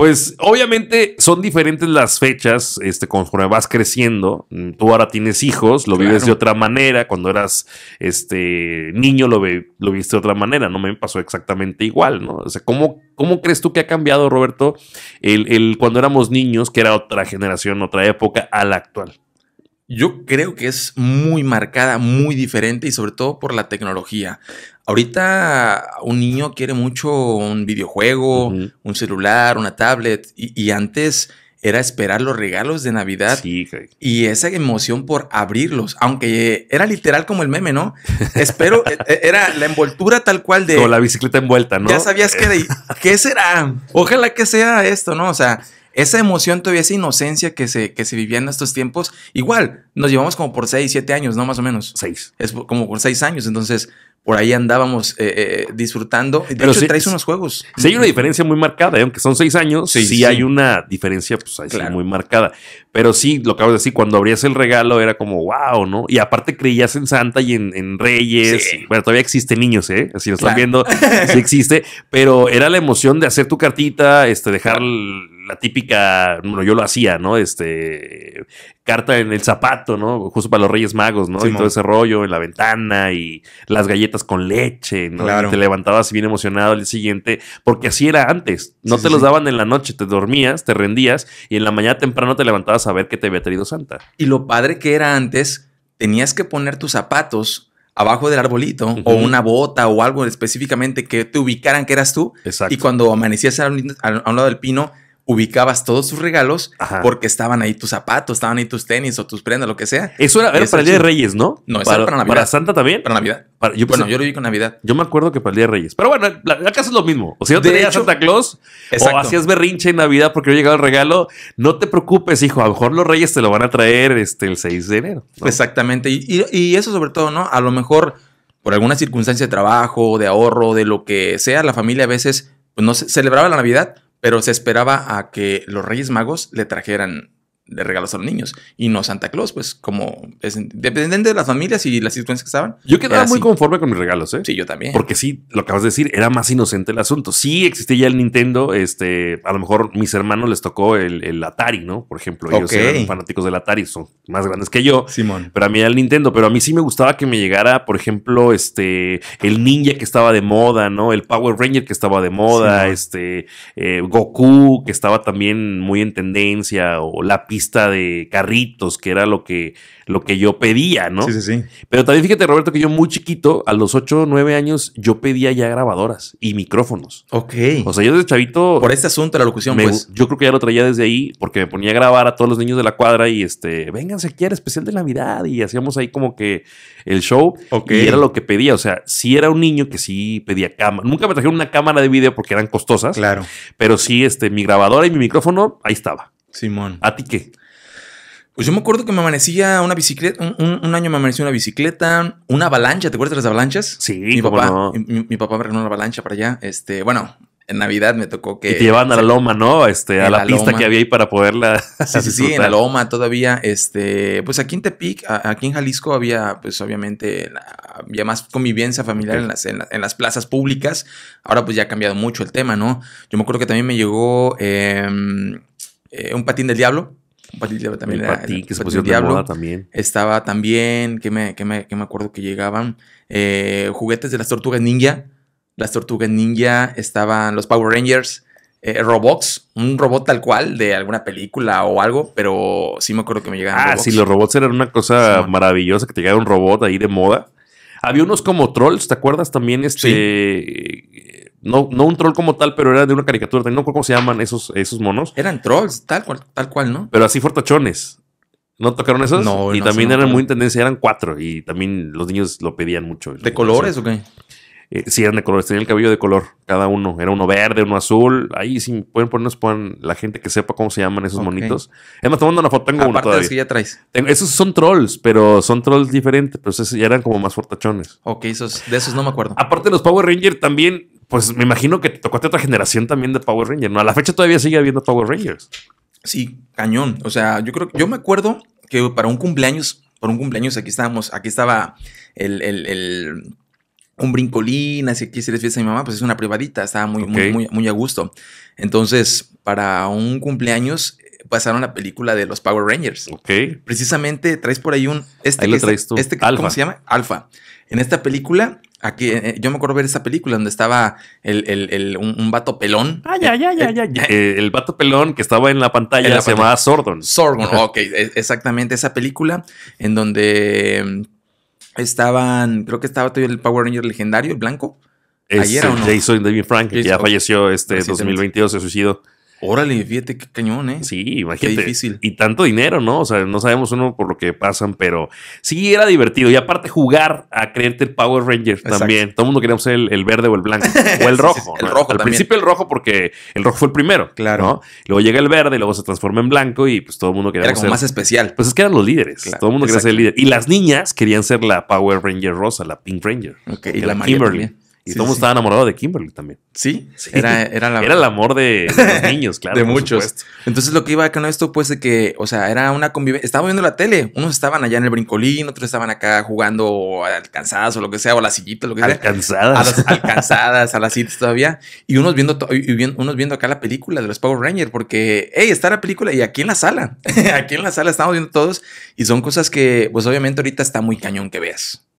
Pues obviamente son diferentes las fechas, este, conforme vas creciendo. Tú ahora tienes hijos, lo vives de otra manera. Cuando eras este niño lo, lo viste de otra manera. No me pasó exactamente igual, ¿no? O sea, ¿cómo, cómo crees tú que ha cambiado, Roberto, el, el, cuando éramos niños, que era otra generación, otra época, a la actual? yo creo que es muy marcada, muy diferente y sobre todo por la tecnología. Ahorita un niño quiere mucho un videojuego, un celular, una tablet y, antes era esperar los regalos de Navidad y esa emoción por abrirlos, aunque era literal como el meme, ¿no? Espero, e, e, era la envoltura tal cual de... la bicicleta envuelta, ¿no? Ya sabías que de... ¿Qué será? Ojalá que sea esto, ¿no? O sea, esa emoción todavía, esa inocencia que se, que se vivía en estos tiempos, igual, nos llevamos como por seis, siete años, ¿no? Más o menos. Seis. Es como por seis años, entonces por ahí andábamos eh, eh, disfrutando. De Pero hecho, traes unos juegos. Sí, hay una diferencia muy marcada, ¿eh? aunque son seis años, sí, sí, hay una diferencia pues, muy marcada. Pero sí, lo acabo de decir, cuando abrías el regalo era como wow, ¿no? Y aparte creías en Santa y en, Reyes. bueno, todavía existen niños, ¿eh? Si lo están viendo, sí existe. Pero era la emoción de hacer tu cartita, este, dejar la típica, bueno, yo lo hacía, ¿no? Este, carta en el zapato, ¿no? Justo para los Reyes Magos, ¿no? y todo ese rollo en la ventana y las galletas con leche, ¿no? Claro. te levantabas bien emocionado al siguiente, porque así era antes. No te los daban en la noche, te dormías, te rendías y en la mañana temprano te levantabas a ver que te había traído Santa. Y lo padre que era antes, tenías que poner tus zapatos abajo del arbolito o una bota o algo específicamente que te ubicaran que eras tú. Exacto. Y cuando amanecías a un, lado del pino, ubicabas todos tus regalos porque estaban ahí tus zapatos, estaban ahí tus tenis o tus prendas, lo que sea. Eso era, para el Día de Reyes, ¿no? No, eso para, era para Navidad. Santa también? Para Navidad. yo bueno, yo lo vi con Navidad. Yo me acuerdo que para el Día de Reyes. Pero bueno, acaso es lo mismo. O sea, yo tenía Santa Claus o hacías berrinche en Navidad porque no llegaba el regalo. No te preocupes, hijo. A lo mejor los Reyes te lo van a traer este, el 6 de enero. Exactamente. Y, eso sobre todo, ¿no? A lo mejor por alguna circunstancia de trabajo, de ahorro, de lo que sea, la familia a veces pues, no celebraba la Navidad, pero se esperaba a que los Reyes Magos le trajeran de regalos a los niños. Y no Santa Claus, pues como es dependiente de las familias y las circunstancias que estaban. Yo quedaba muy conforme con mis regalos, ¿eh? Sí, yo también. Porque sí, lo acabas de decir, era más inocente el asunto. Sí existía el Nintendo, este, a lo mejor mis hermanos les tocó el, Atari, ¿no? Por ejemplo, ellos eran fanáticos del Atari, son más grandes que yo. Simón. Pero a mí era el Nintendo, pero a mí sí me gustaba que me llegara, por ejemplo, este, el Ninja que estaba de moda, ¿no? El Power Ranger que estaba de moda, este, eh, Goku que estaba también muy en tendencia, o Lápiz lista de carritos, que era lo que, lo que yo pedía, ¿no? Sí, sí, sí. Pero también fíjate, Roberto, que yo muy chiquito, a los 8 o 9 años, yo pedía ya grabadoras y micrófonos. Ok. O sea, yo desde chavito. Por este asunto, de la locución, pues. Yo creo que ya lo traía desde ahí, porque me ponía a grabar a todos los niños de la cuadra y este, vénganse aquí al especial de Navidad y hacíamos ahí como que el show. Y era lo que pedía. O sea, si era un niño que sí pedía cámara. Nunca me trajeron una cámara de video porque eran costosas. Claro. Pero sí, este, mi grabadora y mi micrófono, ahí estaba. Simón. ¿A ti qué? Pues yo me acuerdo que me amanecía una bicicleta, un, año me amaneció una bicicleta, una avalancha, ¿te acuerdas de las avalanchas? Sí, mi papá, mi, papá me regaló una avalancha para allá. Este, bueno, en Navidad me tocó que. Y te llevaban a la loma, ¿no? Este, a la, pista que había ahí para poderla. Sí, sí, sí, en la loma todavía. Este, pues aquí en Tepic, aquí en Jalisco había, pues obviamente, había más convivencia familiar en, las, las plazas públicas. Ahora, pues ya ha cambiado mucho el tema, ¿no? Yo me acuerdo que también me llegó em, eh, un Patín del Diablo. Un Patín del Diablo también Estaba también, que me, que me, acuerdo que llegaban, eh, juguetes de las tortugas ninja. Las tortugas ninja, estaban los Power Rangers. Eh, robots, un robot tal cual de alguna película o algo, pero sí me acuerdo que me llegaban. Ah, sí, los robots eran una cosa maravillosa que te llegara un robot ahí de moda. Había unos como trolls, ¿te acuerdas también? Este, no, no un troll como tal, pero era de una caricatura. No cómo se llaman esos, esos monos. Eran trolls, tal cual, tal cual, ¿no? Pero así fortachones. ¿No tocaron esos? No, y también eran muy tendencia, eran cuatro. Y también los niños lo pedían mucho. ¿De colores o qué? Eh, sí eran de colores, tenía el cabello de color, cada uno. Era uno verde, uno azul. Ahí sí pueden ponernos pueden, la gente que sepa cómo se llaman esos monitos. Es tomando una foto, tengo Aparte uno De esos son trolls, pero son trolls diferentes, pero ya eran como más fortachones. Ok, esos, de esos no me acuerdo. Aparte de los Power Rangers también, pues me imagino que te tocaste otra generación también de Power Rangers. No, a la fecha todavía sigue habiendo Power Rangers. Sí, cañón. O sea, yo creo que yo me acuerdo que para un cumpleaños, por un cumpleaños aquí estábamos, aquí estaba el, el un brincolín, así que si les fiesta a mi mamá, pues es una privadita, estaba muy, muy, muy, a gusto. Entonces, para un cumpleaños pasaron la película de los Power Rangers. Ok. Precisamente traes por ahí un... Este, ahí lo traes tú. Este, ¿Cómo se llama? Alfa. En esta película, aquí, eh, yo me acuerdo ver esa película donde estaba el, el un, vato pelón. Ah, ya, ya, ya, eh, ya. Eh, el vato pelón que estaba en la pantalla se llamaba Sordon. Sordon, ok, e, exactamente esa película en donde Estaban, creo que estaba todavía el Power Ranger legendario, el blanco. ayer, ¿o Jason David Frank, que ya falleció este 2022, se suicidó. Órale, fíjate qué cañón, ¿eh? Sí, imagínate. Qué difícil. Y tanto dinero, ¿no? O sea, no sabemos uno por lo que pasan, pero sí era divertido. Y aparte, jugar a creerte el Power Ranger también. Todo el mundo quería ser el, verde o el blanco. o el rojo. el rojo. Al principio el rojo, porque el rojo fue el primero. Claro. Luego llega el verde, luego se transforma en blanco y pues todo el mundo quería Era ser... más especial. Pues es que eran los líderes. todo el mundo quería ser el líder. Y las niñas querían ser la Power Ranger rosa, la Pink Ranger. Ok, y la Kimberly. Y todos estaban estaba enamorado de Kimberly también. Sí, sí. Era, era, el amor de, los niños, claro. de muchos. Entonces lo que iba acá no esto, pues, de que, o sea, era una convivencia. Estábamos viendo la tele. Unos estaban allá en el brincolín, otros estaban acá jugando alcanzadas o lo que sea, o las sillitas, lo que alcanzadas. A las alcanzadas, a las citas todavía. Y unos viendo, y unos viendo acá la película de los Power Rangers, porque, hey, está la película y aquí en la sala. aquí en la sala estamos viendo todos. Y son cosas que, pues, obviamente ahorita está muy cañón que veas.